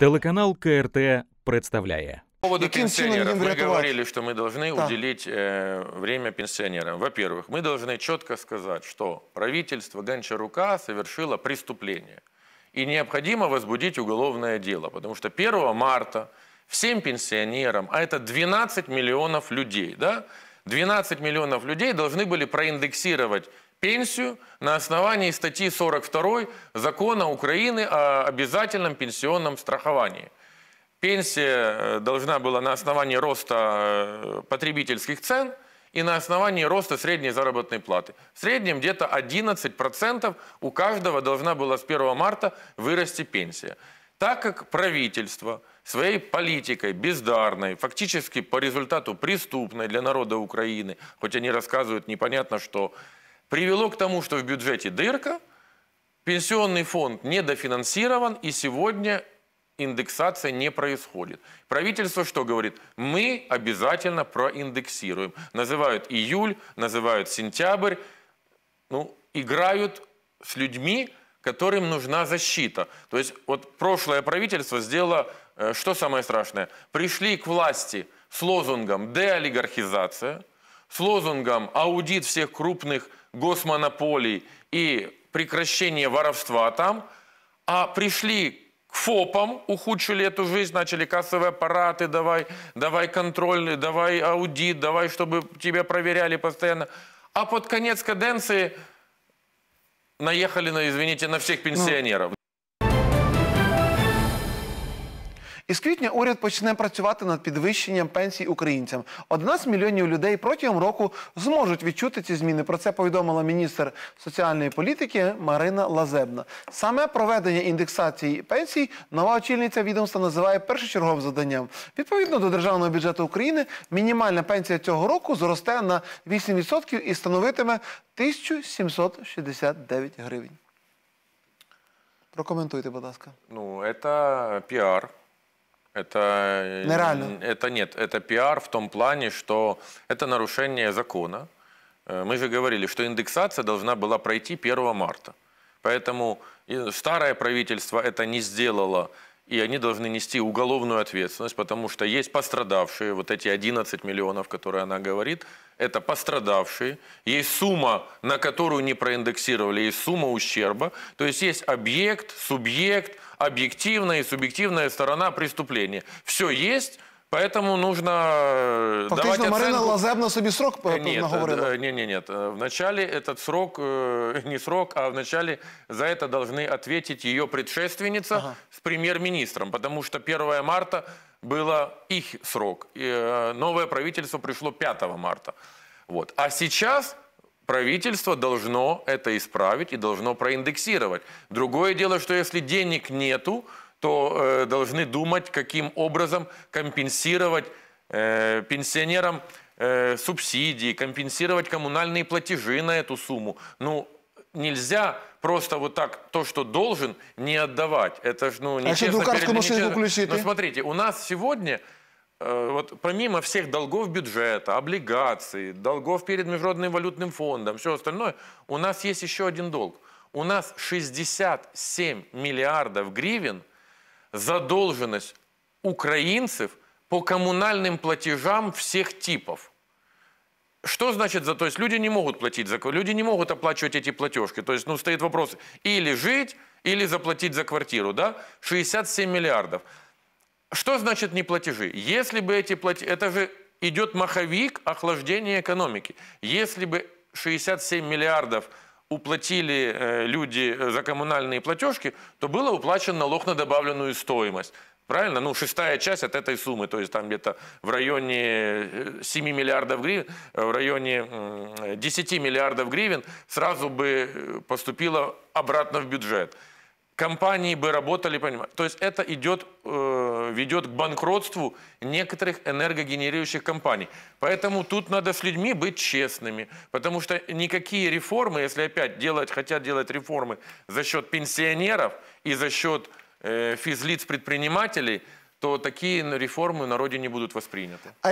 Телеканал КРТ представляє. По поводу пенсионеров мы говорили, что мы должны да. уделить э, время пенсионерам. Во-первых, мы должны четко сказать, что правительство Гончарука совершило преступление. И необходимо возбудить уголовное дело, потому что 1 марта всем пенсионерам, а это 12 миллионов людей, да, 12 миллионов людей должны были проиндексировать пенсию на основании статьи 42 Закона Украины о обязательном пенсионном страховании. Пенсия э, должна была на основании роста э, потребительских цен и на основании роста средней заработной платы. В среднем где-то 11% у каждого должна была с 1 марта вырасти пенсия. Так как правительство своей политикой бездарной, фактически по результату преступной для народа Украины, хоть они рассказывают непонятно что, привело к тому, что в бюджете дырка, пенсионный фонд недофинансирован, и сегодня индексация не происходит. Правительство что говорит? Мы обязательно проиндексируем. Называют июль, называют сентябрь. Ну, играют с людьми, которым нужна защита. То есть вот прошлое правительство сделало, э, что самое страшное? Пришли к власти с лозунгом деолигархизация – с лозунгом «Аудит всех крупных госмонополий и прекращение воровства там», а пришли к ФОПам, ухудшили эту жизнь, начали кассовые аппараты, давай, давай контрольный, давай аудит, давай, чтобы тебя проверяли постоянно. А под конец каденции наехали, на, извините, на всех ну, пенсионеров. Із квітня уряд почне працювати над підвищенням пенсій українцям. 11 мільйонів людей протягом року зможуть відчути ці зміни. Про це повідомила міністр соціальної політики Марина Лазебна. Саме проведення індексації пенсій нова очільниця відомства називає першочерговим заданням. Відповідно до державного бюджету України, мінімальна пенсія цього року зросте на 8% і становитиме 1769 гривень. Прокоментуйте, будь ласка. Ну, це піар. Это э, нереально. Ну, это нет, это пиар в том плане, что это нарушение закона. Э, мы же говорили, что индексация должна была пройти 1 марта. Поэтому старое правительство это не сделало и они должны нести уголовную ответственность, потому что есть пострадавшие, вот эти 11 миллионов, которые она говорит, это пострадавшие, есть сумма, на которую не проиндексировали, есть сумма ущерба, то есть есть объект, субъект, объективная и субъективная сторона преступления. Все есть, Поэтому нужно э, Фактично, давать Марина оценку... Лазебна собі срок э, нет, э, наговорила? Нет, нет, нет. Вначале этот срок, не срок, а вначале за это должны ответить ее предшественница ага. с премьер-министром, потому что 1 марта было их срок. И новое правительство пришло 5 марта. Вот. А сейчас правительство должно это исправить и должно проиндексировать. Другое дело, что если денег нету, то э, должны думать, каким образом компенсировать э, пенсионерам э, субсидии, компенсировать коммунальные платежи на эту сумму. Ну, нельзя просто вот так то, что должен, не отдавать. Это же, ну, а нечестно. А перед, нечестно. Но смотрите, у нас сегодня, э, вот помимо всех долгов бюджета, облигаций, долгов перед Международным валютным фондом, все остальное, у нас есть еще один долг. У нас 67 миллиардов гривен – задолженность украинцев по коммунальным платежам всех типов. Что значит за... То есть люди не могут платить за... Люди не могут оплачивать эти платежки. То есть, ну, стоит вопрос, или жить, или заплатить за квартиру, да? 67 миллиардов. Что значит не платежи? Если бы эти платежи... Это же идет маховик охлаждения экономики. Если бы 67 миллиардов уплатили э, люди э, за коммунальные платежки, то был уплачен налог на добавленную стоимость. Правильно? Ну, шестая часть от этой суммы, то есть там где-то в районе 7 э, миллиардов гривен, в районе 10 миллиардов гривен сразу бы поступило обратно в бюджет компании бы работали, понимаете. То есть это идет, э, ведет к банкротству некоторых энергогенерирующих компаний. Поэтому тут надо с людьми быть честными, потому что никакие реформы, если опять делать, хотят делать реформы за счет пенсионеров и за счет э, физлиц предпринимателей, то такие реформы на родине не будут восприняты. А